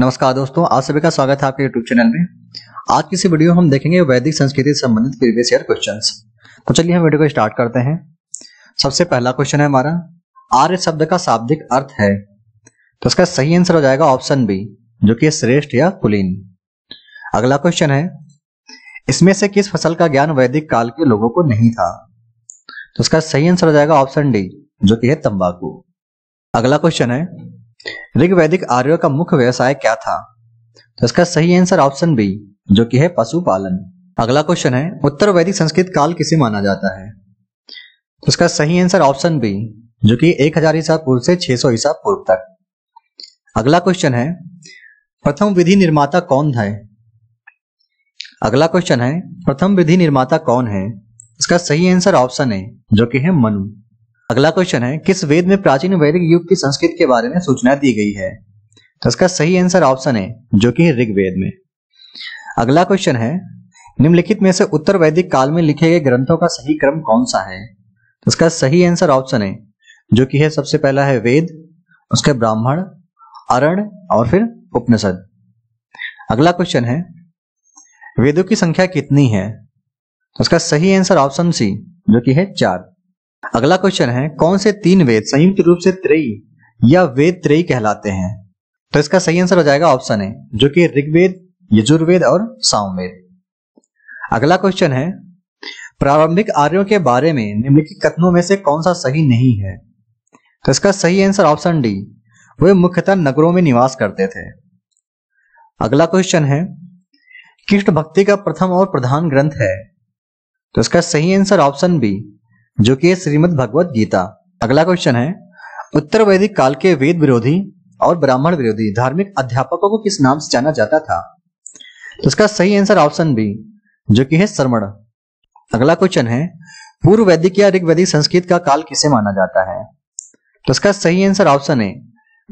नमस्कार दोस्तों आप सभी का स्वागत है आपके YouTube चैनल में आज की इस वीडियो में हम देखेंगे वैदिक संस्कृति से संबंधित प्रीवियस ईयर क्वेश्चन तो चलिए हम वीडियो को स्टार्ट करते हैं सबसे पहला क्वेश्चन है हमारा आर्य शब्द का शाब्दिक अर्थ है तो इसका सही आंसर हो जाएगा ऑप्शन बी जो कि श्रेष्ठ या कुलीन अगला क्वेश्चन है इसमें से किस फसल का ज्ञान वैदिक काल के लोगों को नहीं था तो इसका सही आंसर हो जाएगा ऑप्शन डी जो कि है तंबाकू अगला क्वेश्चन है ऋग्वैदिक आर्यों का मुख्य व्यवसाय क्या था तो इसका सही आंसर ऑप्शन बी जो कि है पशुपालन अगला क्वेश्चन है उत्तर वैदिक संस्कृत काल किसे माना जाता है तो इसका सही आंसर ऑप्शन बी जो कि 1000 ईसा पूर्व से 600 ईसा पूर्व तक अगला क्वेश्चन है प्रथम विधि निर्माता कौन है अगला क्वेश्चन है प्रथम विधि निर्माता कौन है इसका सही आंसर ऑप्शन है जो कि है मनु अगला क्वेश्चन है किस वेद में प्राचीन वैदिक युग की संस्कृत के बारे में सूचना दी गई है तो इसका सही आंसर ऑप्शन है जो कि ऋग्वेद में अगला क्वेश्चन है निम्नलिखित में से उत्तर वैदिक काल में लिखे गए ग्रंथों का सही क्रम कौन सा है तो इसका सही आंसर ऑप्शन है जो कि है सबसे पहला है वेद उसके ब्राह्मण अरण और फिर उपनिषद अगला क्वेश्चन है वेदों की संख्या कितनी है तो इसका सही आंसर ऑप्शन सी जो कि है चार अगला क्वेश्चन है कौन से तीन वेद संयुक्त रूप से त्रयी या वेद त्रयी कहलाते हैं तो इसका सही आंसर हो जाएगा ऑप्शन ए जो कि ऋग्वेद यजुर्वेद और सामवेद अगला क्वेश्चन है प्रारंभिक आर्यों के बारे में निम्नलिखित कथनों में से कौन सा सही नहीं है तो इसका सही आंसर ऑप्शन डी वे मुख्यतः नगरों में निवास करते थे अगला क्वेश्चन है कृष्ण भक्ति का प्रथम और प्रधान ग्रंथ है तो इसका सही आंसर ऑप्शन बी जो कि है श्रीमद भगवत गीता अगला क्वेश्चन है उत्तर वैदिक काल के वेद विरोधी और ब्राह्मण विरोधी धार्मिक अध्यापकों को किस नाम से जाना जाता था तो इसका सही आंसर ऑप्शन बी जो कि है श्रमण अगला क्वेश्चन है पूर्व वैदिक या ऋग्वैदिक संस्कृत का काल किसे माना जाता है तो इसका सही आंसर ऑप्शन है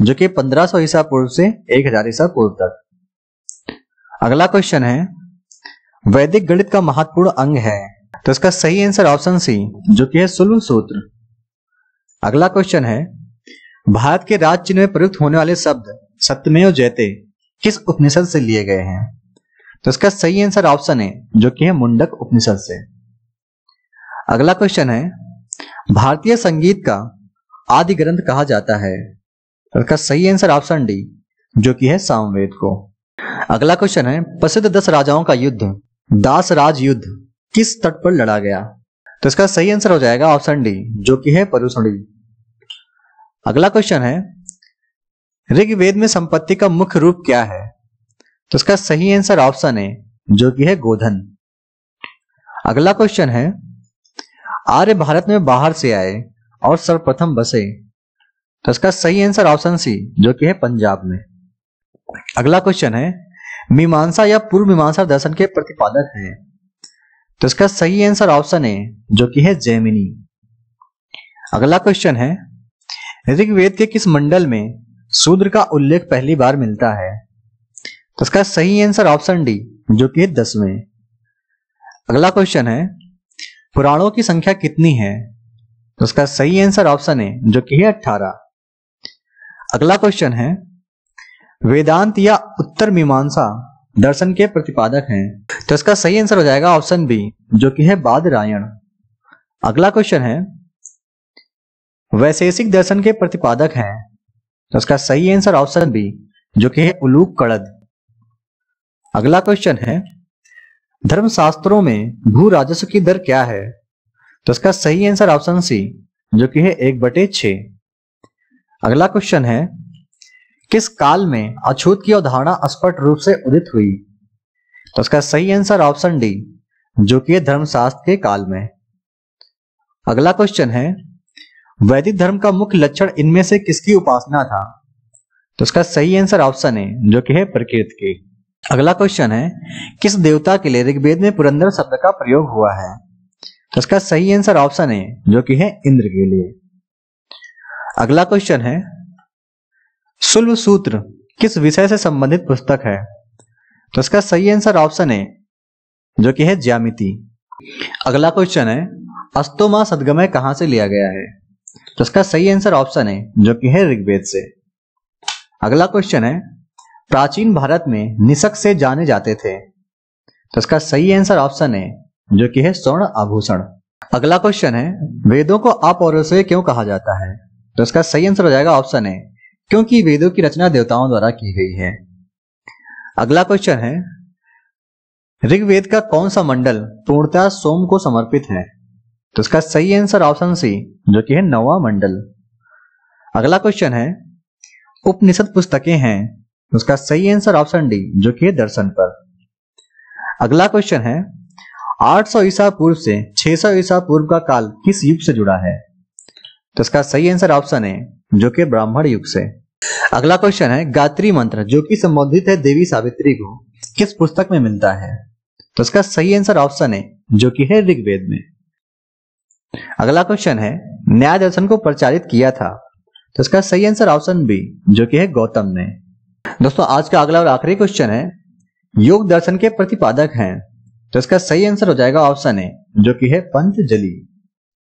जो कि 1500 ईसा पूर्व से 1000 ईसा पूर्व तक अगला क्वेश्चन है वैदिक गणित का महत्वपूर्ण अंग है तो इसका सही आंसर ऑप्शन सी जो कि है सुलभ सूत्र अगला क्वेश्चन है भारत के राज चिन्ह में प्रयुक्त होने वाले शब्द सत्यमेव जयते किस उपनिषद से लिए गए हैं तो इसका सही आंसर ऑप्शन है जो कि है मुंडक उपनिषद से अगला क्वेश्चन है भारतीय संगीत का आदि ग्रंथ कहा जाता है तो इसका सही आंसर ऑप्शन डी जो कि है सामवेद को अगला क्वेश्चन है प्रसिद्ध दस राजाओं का युद्ध दास राज युद्ध किस तट पर लड़ा गया तो इसका सही आंसर हो जाएगा ऑप्शन डी जो कि है परुषणी अगला क्वेश्चन है ऋग्वेद में संपत्ति का मुख्य रूप क्या है तो इसका सही आंसर ऑप्शन है जो कि है गोधन अगला क्वेश्चन है आर्य भारत में बाहर से आए और सर्वप्रथम बसे तो इसका सही आंसर ऑप्शन सी जो कि है पंजाब में अगला क्वेश्चन है मीमांसा या पूर्व मीमांसा दर्शन के प्रतिपादक हैं तो इसका सही आंसर ऑप्शन ए जो कि है जेमिनी अगला क्वेश्चन है ऋग्वेद के किस मंडल में शूद्र का उल्लेख पहली बार मिलता है तो इसका सही आंसर ऑप्शन डी जो कि है दसवें अगला क्वेश्चन है पुराणों की संख्या कितनी है तो इसका सही आंसर ऑप्शन ए जो कि है अट्ठारह अगला क्वेश्चन है वेदांत या उत्तर मीमांसा दर्शन के प्रतिपादक हैं तो इसका सही आंसर हो जाएगा ऑप्शन बी जो कि है बादरायण अगला क्वेश्चन है वैशेषिक दर्शन के प्रतिपादक हैं तो इसका सही आंसर ऑप्शन बी जो कि है उलूक कड़द अगला क्वेश्चन है धर्मशास्त्रों में भू राजस्व की दर क्या है तो इसका सही आंसर ऑप्शन सी जो कि है एक बटे छे अगला क्वेश्चन है किस काल में अछूत की अवधारणा स्पष्ट रूप से उदित हुई तो इसका सही आंसर ऑप्शन डी जो कि धर्मशास्त्र के काल में अगला क्वेश्चन है वैदिक धर्म का मुख्य लक्षण इनमें से किसकी उपासना था तो इसका सही आंसर ऑप्शन है जो कि है प्रकृति के अगला क्वेश्चन है किस देवता के लिए ऋग्वेद में पुरंदर शब्द का प्रयोग हुआ है तो इसका सही आंसर ऑप्शन है जो कि है इंद्र के लिए अगला क्वेश्चन है सुल्व सूत्र किस विषय से संबंधित पुस्तक है तो इसका सही आंसर ऑप्शन ए जो कि है ज्यामिति अगला क्वेश्चन है अस्तोमा सदगमय कहां से लिया गया है तो इसका सही आंसर ऑप्शन है जो कि है ऋग्वेद से अगला क्वेश्चन है प्राचीन भारत में निशक से जाने जाते थे तो इसका सही आंसर ऑप्शन है जो कि है स्वर्ण आभूषण अगला क्वेश्चन है वेदों को और क्यों कहा जाता है तो इसका सही आंसर हो जाएगा ऑप्शन है क्योंकि वेदों की रचना देवताओं द्वारा की गई है अगला क्वेश्चन है ऋग्वेद का कौन सा मंडल पूर्णतः सोम को समर्पित है तो इसका सही आंसर ऑप्शन सी जो कि है नवा मंडल अगला क्वेश्चन है उपनिषद पुस्तकें हैं उसका सही आंसर ऑप्शन डी जो कि है दर्शन पर अगला क्वेश्चन है 800 ईसा पूर्व से 600 ईसा पूर्व का काल किस युग से जुड़ा है तो इसका सही आंसर ऑप्शन है जो कि ब्राह्मण युग से अगला क्वेश्चन है गात्री मंत्र जो कि संबंधित है देवी सावित्री को किस पुस्तक में मिलता है तो इसका सही आंसर ऑप्शन है जो कि है ऋग्वेद में अगला क्वेश्चन है न्याय दर्शन को प्रचारित किया था तो इसका सही आंसर ऑप्शन बी जो कि है गौतम ने दोस्तों आज का अगला और आखिरी क्वेश्चन है योग दर्शन के प्रतिपादक हैं तो इसका सही आंसर हो जाएगा ऑप्शन ए जो कि है पंचजली